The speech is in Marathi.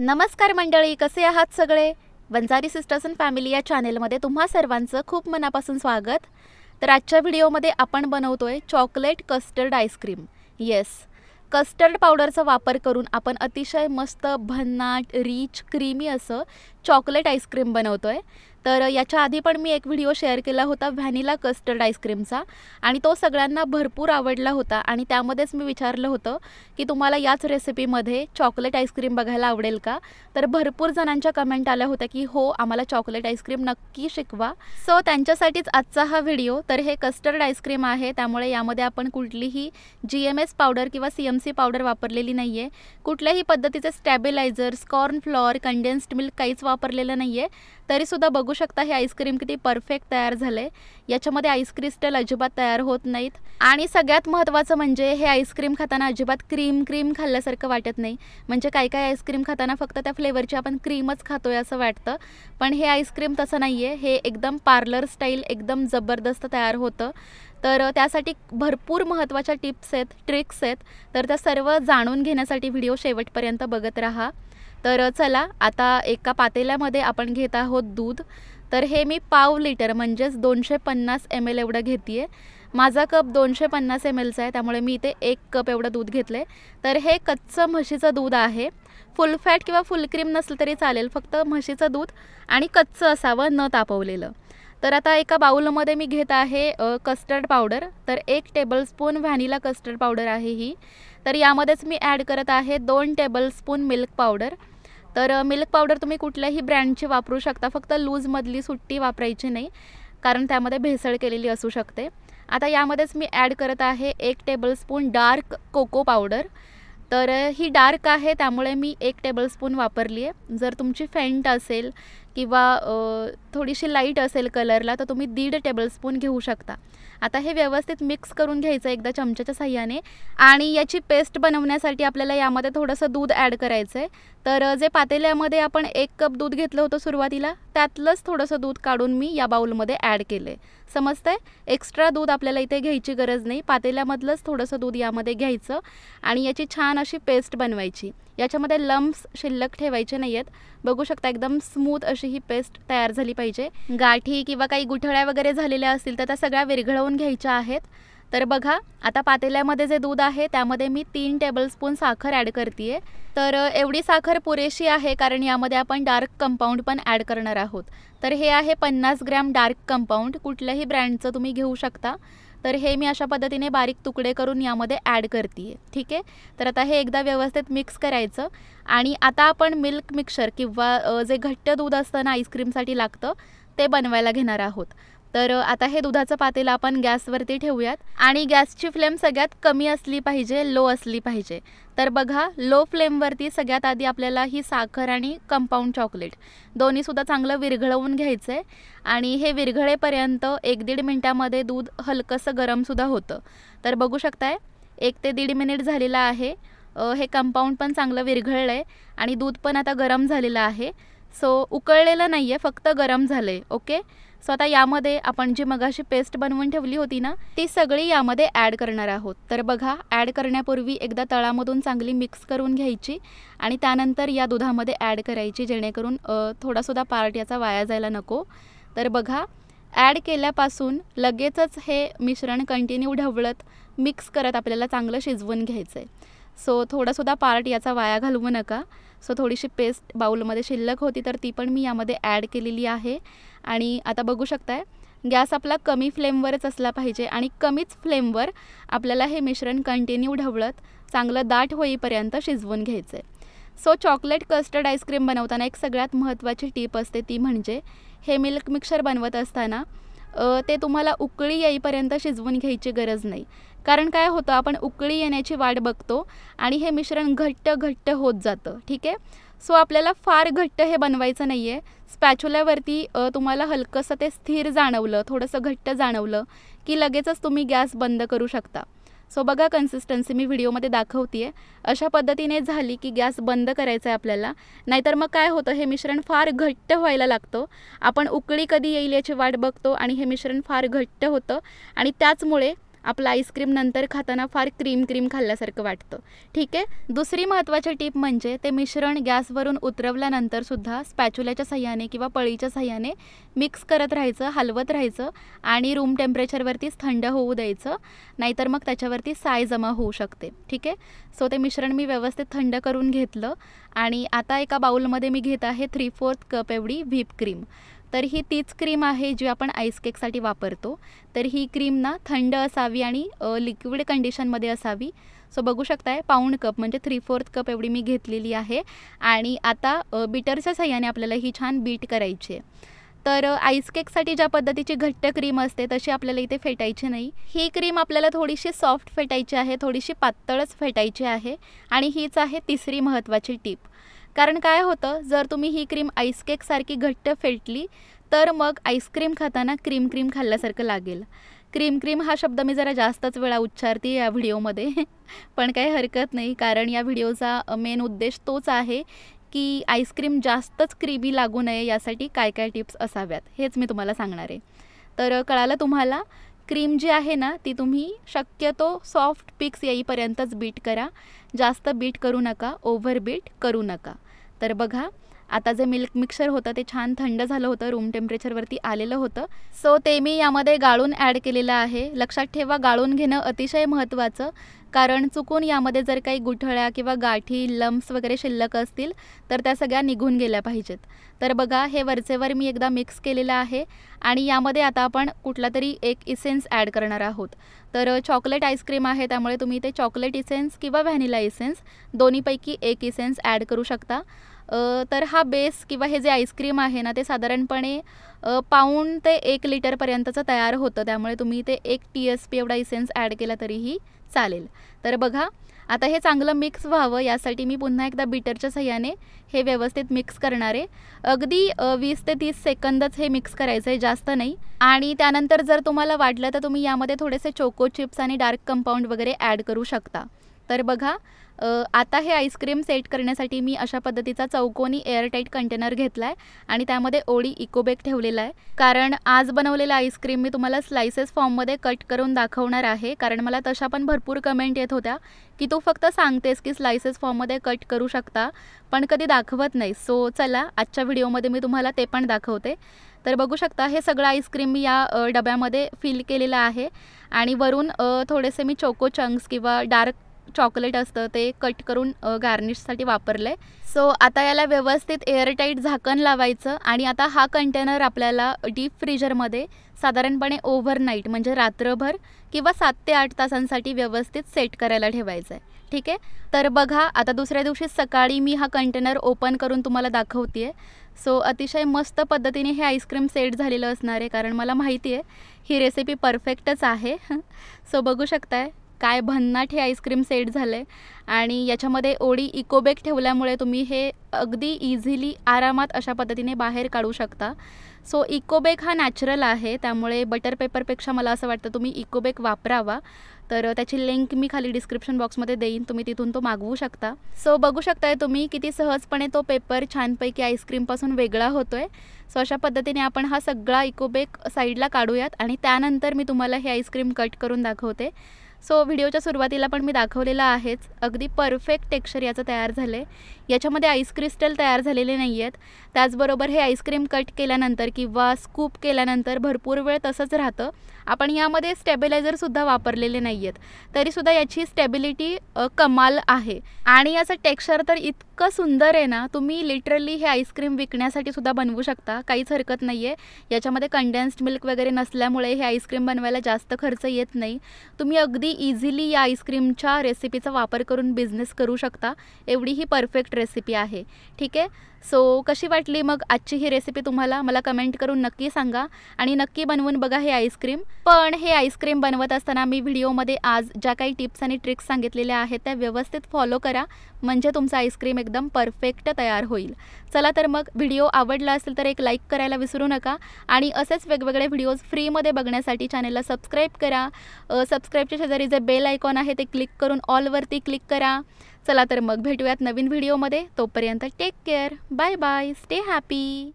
नमस्कार मंडळी कसे आहात सगळे वंजारी सिस्टर्स अँड फॅमिली या चॅनेलमध्ये तुम्हा सर्वांचं खूप मनापासून स्वागत तर आजच्या व्हिडिओमध्ये आपण बनवतो आहे chocolate custard ice cream yes custard पावडरचा वापर करून आपण अतिशय मस्त भन्नाट रिच क्रीमी असं चॉकलेट आईस्क्रीम बनवतो तर याच्या आधी पण मी एक व्हिडिओ शेअर केला होता व्हॅनिला कस्टर्ड आईस्क्रीमचा आणि तो सगळ्यांना भरपूर आवडला होता आणि त्यामध्येच मी विचारलं होतं की तुम्हाला याच रेसिपीमध्ये चॉकलेट आईस्क्रीम बघायला आवडेल का तर भरपूर जणांच्या कमेंट आल्या होत्या की हो आम्हाला चॉकलेट आईस्क्रीम नक्की शिकवा सो त्यांच्यासाठीच आजचा हा व्हिडिओ तर हे कस्टर्ड आईस्क्रीम आहे त्यामुळे यामध्ये आपण कुठलीही जी एम एस पावडर किंवा सी एम सी पावडर वापरलेली नाही आहे कुठल्याही पद्धतीचे stabilisers corn flour condensed milk काहीच वापरलेलं नाही आहे तरीसुद्धा बघू बघू शकता हे आईस्क्रीम किती परफेक्ट तयार झाले याच्यामध्ये आईस क्रिस्टल अजिबात तयार होत नाहीत आणि सगळ्यात महत्त्वाचं म्हणजे हे आईस्क्रीम खाताना अजिबात क्रीम क्रीम खाल्ल्यासारखं वाटत नाही म्हणजे काही काही आईस्क्रीम खाताना फक्त त्या फ्लेवरची आपण क्रीमच खातोय असं वाटतं पण हे आईस्क्रीम तसं नाही हे एकदम पार्लर स्टाईल एकदम जबरदस्त तयार होतं तर त्यासाठी भरपूर महत्त्वाच्या टिप्स आहेत ट्रिक्स आहेत तर त्या सर्व जाणून घेण्यासाठी व्हिडिओ शेवटपर्यंत बघत राहा तर चला आता एका पातेल्यामध्ये आपण घेत आहोत दूध तर हे मी पाव लिटर म्हणजेच दोनशे पन्नास एम एल एवढं घेते आहे माझा कप दोनशे पन्नास एम एलचा आहे त्यामुळे मी इथे एक कप एवढं दूध घेतलं आहे तर हे कच्चं म्हशीचं दूध आहे फुल फॅट किंवा फुल क्रीम नसलं तरी चालेल फक्त म्हशीचं दूध आणि कच्चं असावं न तापवलेलं तर आता एका बाऊलमध्ये मी घेत आहे कस्टर्ड पावडर तर एक टेबलस्पून व्हॅनिला कस्टर्ड पावडर आहे ही तर यामध्येच मी ॲड करत आहे दोन टेबलस्पून मिल्क पावडर तर मिल्क पावडर तुम्ही कुठल्याही ब्रँडची वापरू शकता फक्त लूजमधली सुट्टी वापरायची नाही कारण त्यामध्ये भेसळ केलेली असू शकते आता यामध्येच मी ॲड करत आहे एक टेबलस्पून डार्क कोको पावडर तर ही डार्क आहे त्यामुळे मी एक टेबलस्पून वापरली आहे जर तुमची फेंट असेल किंवा थोडीशी लाईट असेल कलरला तर तुम्ही दीड टेबलस्पून घेऊ शकता आता हे व्यवस्थित मिक्स करून घ्यायचं एकदा चमच्याच्या साह्याने आणि याची पेस्ट बनवण्यासाठी आपल्याला यामध्ये थोडंसं दूध ॲड करायचं आहे तर जे पातेल्यामध्ये आपण एक कप दूध घेतलं होतं सुरुवातीला त्यातलंच थोडंसं दूध काढून मी या बाऊलमध्ये ॲड केले समजतंय एक्स्ट्रा दूध आपल्याला इथे घ्यायची गरज नाही पातेल्यामधलंच थोडंसं दूध यामध्ये घ्यायचं आणि याची छान अशी पेस्ट बनवायची याच्यामध्ये लम्स शिल्लक ठेवायचे नाही आहेत बघू शकता एकदम स्मूथ अशी ही पेस्ट तयार झाली पाहिजे गाठी किंवा काही गुठळ्या वगैरे झालेल्या असतील तर त्या सगळ्या विरघळवून घ्यायच्या आहेत तर बघा आता पातेल्यामध्ये जे दूध आहे त्यामध्ये मी तीन टेबलस्पून साखर ॲड करते तर एवढी साखर पुरेशी आहे कारण यामध्ये आपण डार्क कंपाऊंड पण ॲड करणार आहोत तर हे आहे पन्नास ग्रॅम डार्क कंपाऊंड कुठल्याही ब्रँडचं तुम्ही घेऊ शकता तर हे मी अशा पद्धतीने बारीक तुकडे करून यामध्ये ॲड करते ठीक आहे तर आता हे एकदा व्यवस्थित मिक्स करायचं आणि आता आपण मिल्क मिक्सर किंवा जे घट्ट दूध असतं ना आईस्क्रीमसाठी लागतं ते बनवायला घेणार आहोत तर आता हे दुधाचं पातेलं आपण गॅसवरती ठेवूयात आणि गॅसची फ्लेम सगळ्यात कमी असली पाहिजे लो असली पाहिजे तर बघा लो फ्लेमवरती सगळ्यात आधी आपल्याला ही साखर आणि कंपाऊंड चॉकलेट दोन्हीसुद्धा चांगलं विरघळवून घ्यायचं आहे आणि हे विरघळेपर्यंत एक दीड मिनटामध्ये दूध हलकंसं गरमसुद्धा होतं तर बघू शकताय एक ते दीड मिनिट झालेलं आहे हे कंपाऊंड पण चांगलं विरघळलं आहे आणि दूध पण आता गरम झालेलं आहे सो उकळलेलं नाही आहे फक्त गरम झालं आहे ओके सो आता यामध्ये आपण जी मगाशी पेस्ट बनवून ठेवली होती ना ती सगळी यामध्ये ॲड करणार आहोत तर बघा ॲड करण्यापूर्वी एकदा तळामधून चांगली मिक्स करून घ्यायची आणि त्यानंतर या दुधामध्ये ॲड करायची जेणेकरून थोडासुद्धा पार्ट याचा वाया जायला नको तर बघा ॲड केल्यापासून लगेचच हे मिश्रण कंटिन्यू ढवळत मिक्स करत आपल्याला चांगलं शिजवून घ्यायचं आहे सो थोडासुद्धा पार्ट याचा वाया घालवू नका सो थोडीशी पेस्ट बाऊलमध्ये शिल्लक होती तर ती पण मी यामध्ये ॲड केलेली आहे आणि आता बघू शकताय गॅस आपला कमी फ्लेमवरच असला पाहिजे आणि कमीच फ्लेमवर आपल्याला हे मिश्रण कंटिन्यू ढवळत चांगलं दाट होईपर्यंत शिजवून घ्यायचं आहे सो चॉकलेट कस्टर्ड आईस्क्रीम बनवताना एक सगळ्यात महत्त्वाची टीप असते ती म्हणजे हे मिल्क मिक्सर बनवत असताना ते तुम्हाला उकळी येईपर्यंत शिजवून घ्यायची गरज नाही कारण काय होतं आपण उकळी येण्याची वाट बघतो आणि हे मिश्रण घट्ट घट्ट होत जातं ठीक आहे सो आपल्याला फार घट्ट हे बनवायचं नाही आहे स्पॅच्युलावरती तुम्हाला हलकंसं ते स्थिर जाणवलं थोडंसं घट्ट जाणवलं की लगेचच तुम्ही गॅस बंद करू शकता सो बघा कन्सिस्टन्सी मी व्हिडिओमध्ये दाखवते आहे अशा पद्धतीने झाली की गॅस बंद करायचा आहे आपल्याला नाहीतर मग काय होतं हे मिश्रण फार घट्ट व्हायला लागतं आपण उकळी कधी येईल याची वाट बघतो आणि हे मिश्रण फार घट्ट होतं आणि त्याचमुळे आपलं आईस्क्रीम नंतर खाताना फार क्रीम क्रीम खाल्ल्यासारखं वाटतं ठीक आहे दुसरी महत्त्वाची टीप म्हणजे ते मिश्रण गॅसवरून उतरवल्यानंतरसुद्धा स्पॅच्युलाच्या सह्याने किंवा पळीच्या सह्याने मिक्स करत राहायचं हलवत राहायचं आणि रूम टेम्परेचरवरतीच थंड होऊ द्यायचं नाहीतर मग त्याच्यावरती साय जमा होऊ शकते ठीक आहे सो ते मिश्रण मी व्यवस्थित थंड करून घेतलं आणि आता एका बाऊलमध्ये मी घेत आहे थ्री फोर्थ कप एवढी व्हीप क्रीम तर ही तीच क्रीम आहे जी आपण आईस केकसाठी वापरतो तर ही क्रीम ना थंड असावी आणि लिक्विड कंडिशनमध्ये असावी सो बघू शकताय पाऊंड कप म्हणजे थ्री फोर्थ कप एवढी मी घेतलेली आहे आणि आता बीटरच्या सह्याने आपल्याला ही छान बीट करायची आहे तर आईस केकसाठी ज्या पद्धतीची घट्ट क्रीम असते तशी आपल्याला इथे फेटायची नाही ही क्रीम आपल्याला थोडीशी सॉफ्ट फेटायची आहे थोडीशी पातळच फेटायची आहे आणि हीच आहे तिसरी महत्त्वाची टीप कारण काय होतं जर तुम्ही ही क्रीम आईस केकसारखी घट्ट फेटली तर मग आईस्क्रीम खाताना क्रीम क्रीम खाल्ल्यासारखं लागेल क्रीम क्रीम हा शब्द मी जरा जास्तच वेळा उच्चारते या व्हिडिओमध्ये पण काही हरकत नाही कारण या व्हिडिओचा मेन उद्देश तोच आहे की आईस्क्रीम जास्तच क्रीमी लागू नये यासाठी काय काय टिप्स असाव्यात हेच मी तुम्हाला सांगणार आहे तर कळालं तुम्हाला क्रीम जी आहे ना ती तुम्ही शक्यतो सॉफ्ट पिक्स येईपर्यंतच बीट करा जास्त बीट करू नका ओव्हर बीट करू नका तर बघा आता जे मिल्क मिक्सर होतं ते छान थंड झालं होतं रूम टेम्परेचरवरती आलेलं होतं सो ते मी यामध्ये गाळून ॲड केलेलं आहे लक्षात ठेवा गाळून घेणं अतिशय महत्त्वाचं कारण चुकून यामध्ये जर काही गुठळ्या किंवा गाठी लम्स वगैरे शिल्लक असतील तर त्या सगळ्या निघून गेल्या पाहिजेत तर बघा हे वरचेवर मी एकदा मिक्स केलेलं आहे आणि यामध्ये आता आपण कुठला तरी एक इसेन्स ॲड करणार आहोत तर चॉकलेट आईस्क्रीम आहे त्यामुळे तुम्ही ते चॉकलेट इसेन्स किंवा व्हॅनिला इसेन्स दोन्हीपैकी एक इसेन्स ॲड करू शकता तर हा बेस किंवा हे जे आईस्क्रीम आहे ना ते साधारणपणे पाऊण ते एक लिटरपर्यंतचं तयार होतं त्यामुळे तुम्ही ते एक टी एस पी एवढा इसेन्स ॲड केला तरीही चालेल तर बघा आता हे चांगलं मिक्स व्हावं यासाठी मी पुन्हा एकदा बीटरच्या सह्याने हे व्यवस्थित मिक्स करणार आहे अगदी वीस ते तीस सेकंदच हे मिक्स करायचं आहे जास्त नाही आणि त्यानंतर जर तुम्हाला वाटलं तर तुम्ही यामध्ये थोडेसे चोको चिप्स आणि डार्क कंपाऊंड वगैरे ॲड करू शकता तर बघा आता हे आईस्क्रीम सेट करण्यासाठी मी अशा पद्धतीचा चौकोनी एअरटाईट कंटेनर घेतला आहे आणि त्यामध्ये ओळी इकोबेक ठेवलेला आहे कारण आज बनवलेला आईस्क्रीम मी तुम्हाला स्लायसेस फॉर्ममध्ये कट करून दाखवणार आहे कारण मला तशा पण भरपूर कमेंट येत होत्या की तू फक्त सांगतेस की स्लायसेस फॉर्ममध्ये कट करू शकता पण कधी दाखवत नाही सो चला आजच्या व्हिडिओमध्ये मी तुम्हाला ते पण दाखवते तर बघू शकता हे सगळं आईस्क्रीम मी या डब्यामध्ये फिल केलेलं आहे आणि वरून थोडेसे मी चोको चंक्स किंवा डार्क चॉकलेट असतं ते कट करून गार्निशसाठी वापरलं आहे सो आता याला व्यवस्थित एअरटाईट झाकण लावायचं आणि आता हा कंटेनर आपल्याला डीप फ्रीजरमध्ये साधारणपणे ओव्हरनाईट म्हणजे रात्रभर किंवा सात ते आठ तासांसाठी व्यवस्थित सेट करायला ठेवायचं आहे ठीक आहे तर बघा आता दुसऱ्या दिवशी सकाळी मी हा कंटेनर ओपन करून तुम्हाला दाखवते सो अतिशय मस्त पद्धतीने हे आईस्क्रीम सेट झालेलं असणार आहे कारण मला माहिती आहे ही रेसिपी परफेक्टच आहे सो बघू शकताय काय भन्नाट हे आईस्क्रीम सेट झालं आहे आणि याच्यामध्ये ओडी इकोबेक ठेवल्यामुळे तुम्ही हे अगदी इझिली आरामात अशा पद्धतीने बाहेर काढू शकता सो इकोबेक हा नॅचरल आहे त्यामुळे बटर पेपरपेक्षा मला असं वाटतं तुम्ही इकोबेक वापरावा तर त्याची लिंक मी खाली डिस्क्रिप्शन बॉक्समध्ये देईन तुम्ही तिथून तो मागवू शकता सो बघू शकताय तुम्ही किती सहजपणे तो पेपर छानपैकी आईस्क्रीमपासून वेगळा होतो आहे सो अशा पद्धतीने आपण हा सगळा इकोबेक साईडला काढूयात आणि त्यानंतर मी तुम्हाला हे आईस्क्रीम कट करून दाखवते सो व्हिडिओच्या सुरुवातीला पण मी दाखवलेला आहेच अगदी परफेक्ट टेक्स्चर याचं तयार झालं याच्यामध्ये आईस क्रिस्टल तयार झालेले नाही आहेत त्याचबरोबर हे आईस्क्रीम कट केल्यानंतर किंवा स्कूप केल्यानंतर भरपूर वेळ तसंच राहतं आपण यामध्ये स्टेबिलायझरसुद्धा वापरलेले नाही आहेत तरीसुद्धा याची स्टेबिलिटी कमाल आहे आणि याचं टेक्स्चर तर इतकं सुंदर आहे ना तुम्ही लिटरली हे आईस्क्रीम विकण्यासाठी सुद्धा बनवू शकता काहीच हरकत नाही आहे याच्यामध्ये कंडेन्स्ड मिल्क वगैरे नसल्यामुळे हे आईस्क्रीम बनवायला जास्त खर्च येत नाही तुम्ही अगदी इझिली या आईस्क्रीमच्या रेसिपीचा वापर करून बिझनेस करू शकता एवढी ही परफेक्ट रेसिपी आहे ठीक आहे सो कशी वाटली मग आजची ही रेसिपी तुम्हाला मला कमेंट करून नक्की सांगा आणि नक्की बनवून बघा हे आईस्क्रीम पण हे आईस्क्रीम बनवत असताना मी व्हिडिओमध्ये आज ज्या काही टिप्स आणि ट्रिक्स सांगितलेल्या आहेत त्या व्यवस्थित फॉलो करा म्हणजे तुमचं आईस्क्रीम एकदम परफेक्ट तयार होईल चला तर मग व्हिडिओ आवडला असेल तर एक लाईक करायला विसरू नका आणि असेच वेगवेगळे व्हिडिओज फ्रीमध्ये बघण्यासाठी चॅनलला सबस्क्राईब करा सबस्क्राईबच्या शेजारी जे बेल आयकॉन आहे ते क्लिक करून ऑलवरती क्लिक करा चला तर मग भेटूयात नवीन व्हिडिओमध्ये तोपर्यंत take care bye bye stay happy